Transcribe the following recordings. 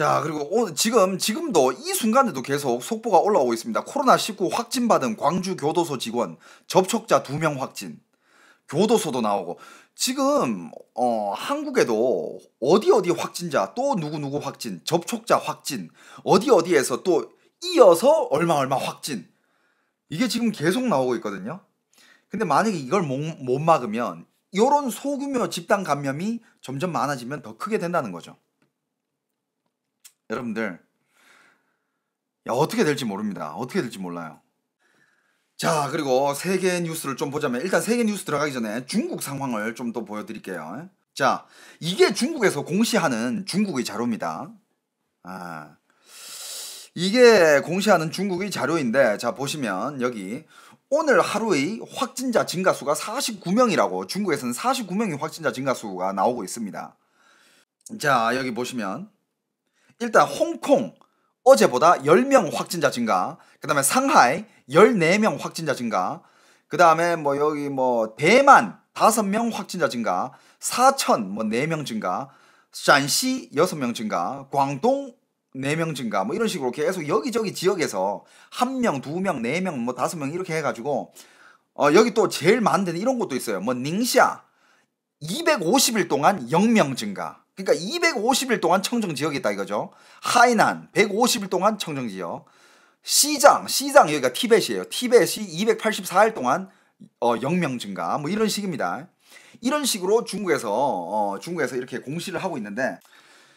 자, 그리고 오늘 지금 지금도 이 순간에도 계속 속보가 올라오고 있습니다. 코로나 19 확진 받은 광주 교도소 직원 접촉자 2명 확진. 교도소도 나오고 지금 어 한국에도 어디 어디 확진자 또 누구 누구 확진, 접촉자 확진. 어디 어디에서 또 이어서 얼마 얼마 확진. 이게 지금 계속 나오고 있거든요. 근데 만약에 이걸 못, 못 막으면 이런 소규모 집단 감염이 점점 많아지면 더 크게 된다는 거죠. 여러분들 야, 어떻게 될지 모릅니다. 어떻게 될지 몰라요. 자, 그리고 세계 뉴스를 좀 보자면 일단 세계 뉴스 들어가기 전에 중국 상황을 좀 더 보여드릴게요. 자, 이게 중국에서 공시하는 중국의 자료입니다. 아, 이게 공시하는 중국의 자료인데, 자, 보시면 여기 오늘 하루의 확진자 증가 수가 49명이라고 중국에서는 49명의 확진자 증가 수가 나오고 있습니다. 자, 여기 보시면 일단 홍콩 어제보다 10명 확진자 증가, 그 다음에 상하이 14명 확진자 증가, 그 다음에 뭐 여기 뭐 대만 5명 확진자 증가, 사천 뭐 4명 증가, 산시 6명 증가, 광동 4명 증가, 뭐 이런 식으로 계속 여기저기 지역에서 1명, 2명, 4명, 뭐 5명 이렇게 해가지고, 어, 여기 또 제일 많은 데는 이런 것도 있어요. 뭐 닝샤 250일 동안 0명 증가, 그러니까 250일 동안 청정 지역이 있다 이거죠. 하이난 150일 동안 청정 지역. 시장, 시장 여기가 티벳이에요. 티벳이 284일 동안 어, 영명 증가 뭐 이런 식입니다. 이런 식으로 중국에서 어, 중국에서 이렇게 공시를 하고 있는데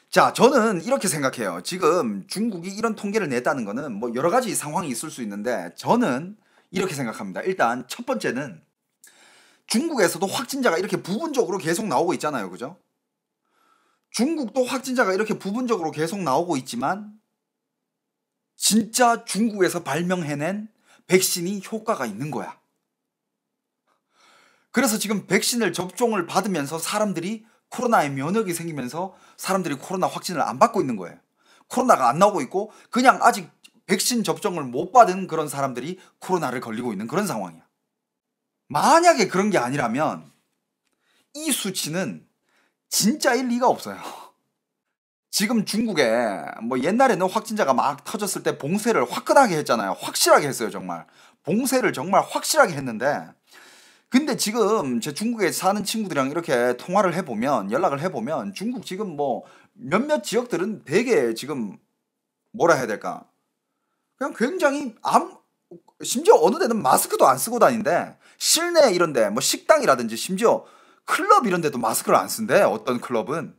자, 저는 이렇게 생각해요. 지금 중국이 이런 통계를 냈다는 거는 뭐 여러 가지 상황이 있을 수 있는데 저는 이렇게 생각합니다. 일단 첫 번째는 중국에서도 확진자가 이렇게 부분적으로 계속 나오고 있잖아요. 그죠? 중국도 확진자가 이렇게 부분적으로 계속 나오고 있지만 진짜 중국에서 발명해낸 백신이 효과가 있는 거야. 그래서 지금 백신을 접종을 받으면서 사람들이 코로나에 면역이 생기면서 사람들이 코로나 확진을 안 받고 있는 거예요. 코로나가 안 나오고 있고 그냥 아직 백신 접종을 못 받은 그런 사람들이 코로나를 걸리고 있는 그런 상황이야. 만약에 그런 게 아니라면 이 수치는 진짜 일리가 없어요. 지금 중국에 뭐 옛날에는 확진자가 막 터졌을 때 봉쇄를 화끈하게 했잖아요. 확실하게 했어요, 정말. 봉쇄를 정말 확실하게 했는데 근데 지금 제 중국에 사는 친구들이랑 이렇게 통화를 해보면 연락을 해보면 중국 지금 뭐 몇몇 지역들은 되게 지금 뭐라 해야 될까 그냥 굉장히 암 심지어 어느 데는 마스크도 안 쓰고 다닌데 실내 이런데 뭐 식당이라든지 심지어 클럽 이런 데도 마스크를 안 쓴대. 어떤 클럽은.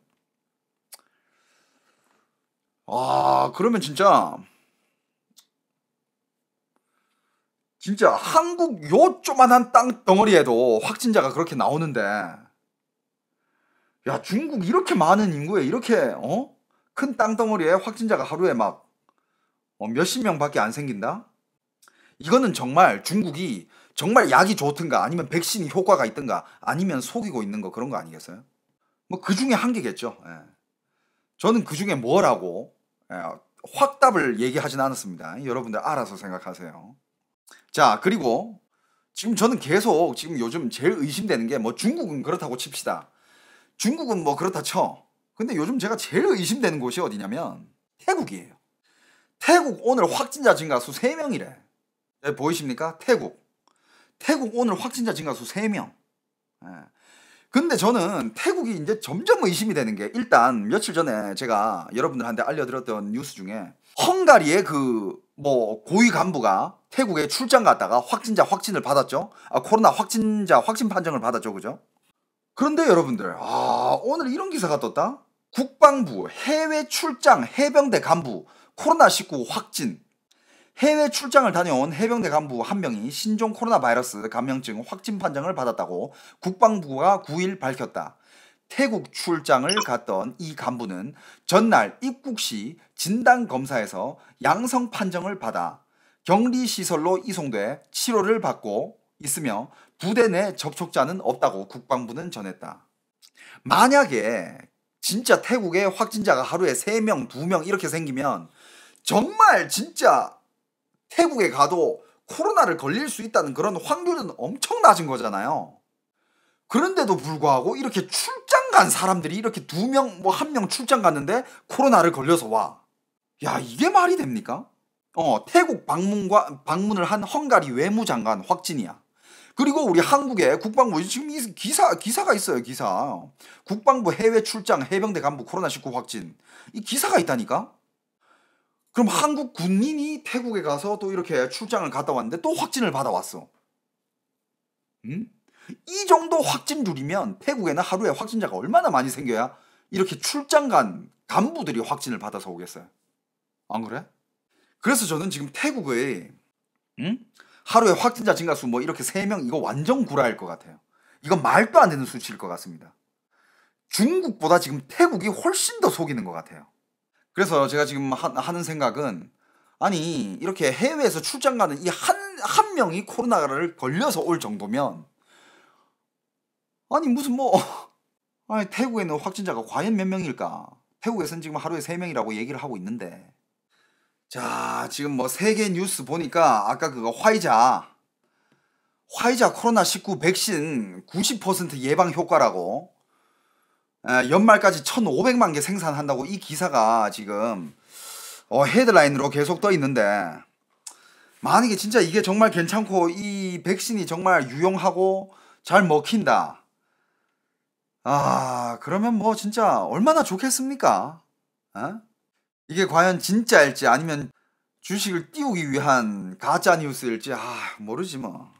아, 그러면 진짜 진짜 한국 요 조만한 땅 덩어리에도 확진자가 그렇게 나오는데 야, 중국 이렇게 많은 인구에 이렇게 어? 큰 땅 덩어리에 확진자가 하루에 막 어, 몇십 명밖에 안 생긴다? 이거는 정말 중국이 정말 약이 좋든가 아니면 백신이 효과가 있든가 아니면 속이고 있는 거 그런 거 아니겠어요? 뭐 그 중에 한 개겠죠. 예. 저는 그 중에 뭐라고 예, 확답을 얘기하진 않았습니다. 여러분들 알아서 생각하세요. 자, 그리고 지금 저는 계속 지금 요즘 제일 의심되는 게 뭐 중국은 그렇다고 칩시다. 중국은 뭐 그렇다 쳐. 근데 요즘 제가 제일 의심되는 곳이 어디냐면 태국이에요. 태국 오늘 확진자 증가 수 3명이래. 네, 보이십니까? 태국. 태국 오늘 확진자 증가수 3명. 예. 근데 저는 태국이 이제 점점 의심이 되는 게 일단 며칠 전에 제가 여러분들한테 알려드렸던 뉴스 중에 헝가리의 그 뭐 고위 간부가 태국에 출장 갔다가 확진자 확진을 받았죠. 아 코로나 확진자 확진 판정을 받았죠, 그죠? 그런데 여러분들, 아 오늘 이런 기사가 떴다. 국방부 해외 출장 해병대 간부 코로나 19 확진 해외 출장을 다녀온 해병대 간부 한 명이 신종 코로나 바이러스 감염증 확진 판정을 받았다고 국방부가 9일 밝혔다. 태국 출장을 갔던 이 간부는 전날 입국 시 진단 검사에서 양성 판정을 받아 격리 시설로 이송돼 치료를 받고 있으며 부대 내 접촉자는 없다고 국방부는 전했다. 만약에 진짜 태국에 확진자가 하루에 3명, 2명 이렇게 생기면 정말 진짜 태국에 가도 코로나를 걸릴 수 있다는 그런 확률은 엄청 낮은 거잖아요. 그런데도 불구하고 이렇게 출장 간 사람들이 이렇게 두 명, 뭐 한 명 출장 갔는데 코로나를 걸려서 와. 야, 이게 말이 됩니까? 어, 태국 방문과, 방문을 한 헝가리 외무장관 확진이야. 그리고 우리 한국의 국방부 지금 기사 기사가 있어요 기사 국방부 해외 출장 해병대 간부 코로나 19 확진 이 기사가 있다니까 그럼 한국 군인이 태국에 가서 또 이렇게 출장을 갔다 왔는데 또 확진을 받아왔어. 음? 이 정도 확진률이면 태국에는 하루에 확진자가 얼마나 많이 생겨야 이렇게 출장 간 간부들이 확진을 받아서 오겠어요. 안 그래? 그래서 저는 지금 태국의 음? 하루에 확진자 증가수 뭐 이렇게 3명 이거 완전 구라일 것 같아요. 이건 말도 안 되는 수치일 것 같습니다. 중국보다 지금 태국이 훨씬 더 속이는 것 같아요. 그래서 제가 지금 하, 는 생각은 아니 이렇게 해외에서 출장 가는 이 한한 한 명이 코로나를 걸려서 올 정도면 아니 무슨 뭐 아니 태국에는 확진자가 과연 몇 명일까? 태국에서는 지금 하루에 세명이라고 얘기를 하고 있는데 자 지금 뭐 세계 뉴스 보니까 아까 그거 화이자 화이자 코로나 19 백신 90% 예방 효과라고 연말까지 1,500만 개 생산한다고 이 기사가 지금 어, 헤드라인으로 계속 떠 있는데 만약에 진짜 이게 정말 괜찮고 이 백신이 정말 유용하고 잘 먹힌다. 아, 그러면 뭐 진짜 얼마나 좋겠습니까? 어? 이게 과연 진짜일지 아니면 주식을 띄우기 위한 가짜 뉴스일지 아, 모르지 뭐.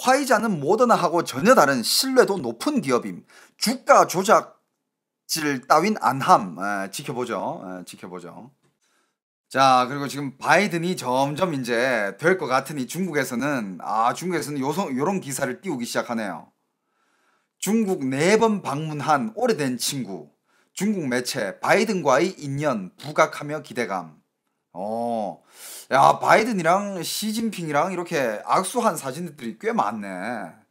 화이자는 모더나하고 전혀 다른 신뢰도 높은 기업임. 주가 조작질 따윈 안함 에, 예, 지켜보죠. 에, 예, 지켜보죠. 자 그리고 지금 바이든이 점점 이제 될 것 같으니 중국에서는 아 중국에서는 요성 요런 기사를 띄우기 시작하네요. 중국 네 번 방문한 오래된 친구 중국 매체 바이든과의 인연 부각하며 기대감. 어, 야 바이든이랑 시진핑이랑 이렇게 악수한 사진들이 꽤 많네.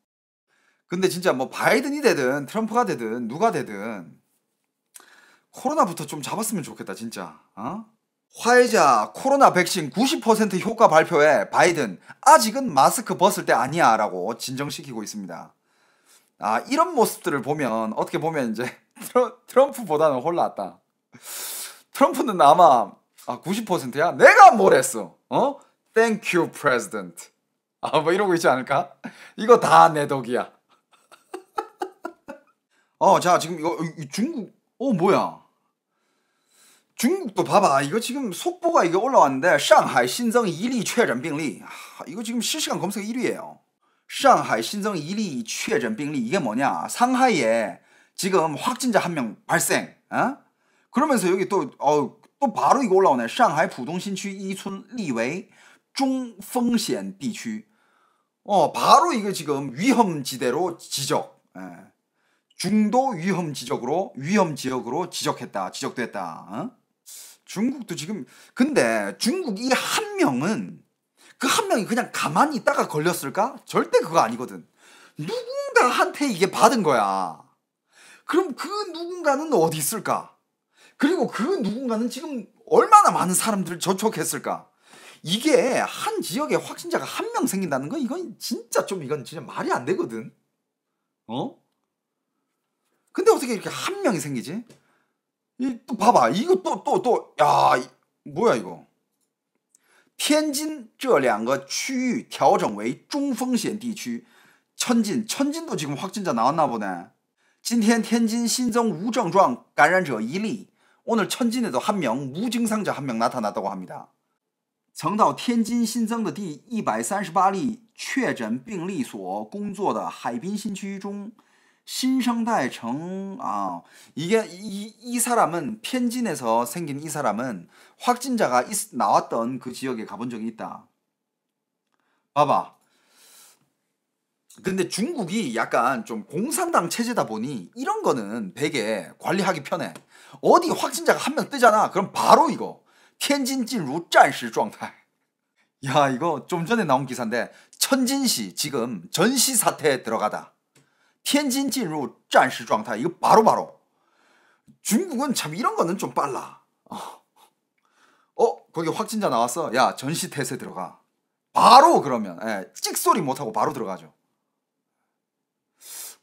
근데 진짜 뭐 바이든이 되든 트럼프가 되든 누가 되든 코로나부터 좀 잡았으면 좋겠다 진짜. 어? 화이자 코로나 백신 90% 효과 발표에 바이든 아직은 마스크 벗을 때 아니야라고 진정시키고 있습니다. 아 이런 모습들을 보면 어떻게 보면 이제 트럼, 프보다는 홀랐다. 트럼프는 아마 아 90%야? 내가 뭘 했어? 어? Thank you, President. 아뭐 이러고 있지 않을까? 이거 다 내 덕이야. 어, 자, 지금 이거 중국, 어, 뭐야. 중국도 봐봐. 이거 지금 속보가 이게 올라왔는데, 상하이 신增 1위 최전 병리. 이거 지금 실시간 검색 1위예요. 상하이 신增 1위 최전 병리. 이게 뭐냐. 상하이에 지금 확진자 한 명 발생. 어? 그러면서 여기 또, 어, 또 바로 이거 올라오네. 상하이 부동신区 이촌 리웨이 중풍险地区. 어, 바로 이거 지금 위험지대로 지적. 예. 중도 위험 지적으로 위험 지역으로 지적했다. 지적됐다. 어? 중국도 지금 근데 중국 이 한 명은 그 한 명이 그냥 가만히 있다가 걸렸을까? 절대 그거 아니거든. 누군가한테 이게 받은 거야. 그럼 그 누군가는 어디 있을까? 그리고 그 누군가는 지금 얼마나 많은 사람들을 저촉했을까? 이게 한 지역에 확진자가 한 명 생긴다는 건 이건 진짜 좀 이건 진짜 말이 안 되거든. 어? 근데 어떻게 이렇게 한 명이 생기지? 이 또 봐봐 이거 또 또 또야 뭐야 이거? 天津这两个区域调整为中风险地区 천진 천진도 지금 확진자 나왔나 보네. 今天天津新增无症状感染者一例 오늘 천진에도 한 명 무증상자 한 명 나타났다고 합니다. 曾到天津新增的第一百三十八例确诊病例所工作的海滨新区中。 신성다의 정, 아, 이게, 이, 이 사람은, 편진에서 생긴 이 사람은 확진자가 있, 나왔던 그 지역에 가본 적이 있다. 봐봐. 근데 중국이 약간 좀 공산당 체제다 보니 이런 거는 되게 관리하기 편해. 어디 확진자가 한 명 뜨잖아. 그럼 바로 이거. 텐진진 루짠시状态. 야, 이거 좀 전에 나온 기사인데 천진시 지금 전시 사태에 들어가다. 天津进入战时状态，이거바로바로 중국은 참 이런 거는 좀 빨라. 어, 어 거기 확진자 나왔어. 야 전시 태세 들어가. 바로 그러면 예, 찍소리 못 하고 바로 들어가죠.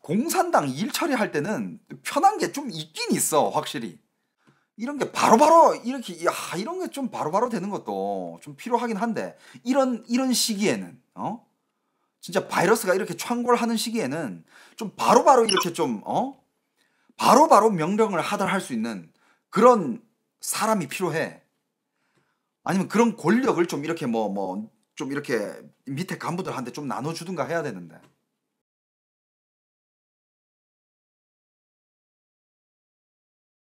공산당 일 처리할 때는 편한 게 좀 있긴 있어 확실히. 이런 게 바로바로 바로 이렇게 야 이런 게 좀 바로바로 되는 것도 좀 필요하긴 한데 이런 이런 시기에는 어 진짜 바이러스가 이렇게 창궐하는 시기에는 좀 바로바로 이렇게 좀, 어? 바로 바로 명령을 하달할 수 있는 그런 사람이 필요해. 아니면 그런 권력을 좀 이렇게 뭐, 뭐, 좀 이렇게 밑에 간부들한테 좀 나눠주든가 해야 되는데.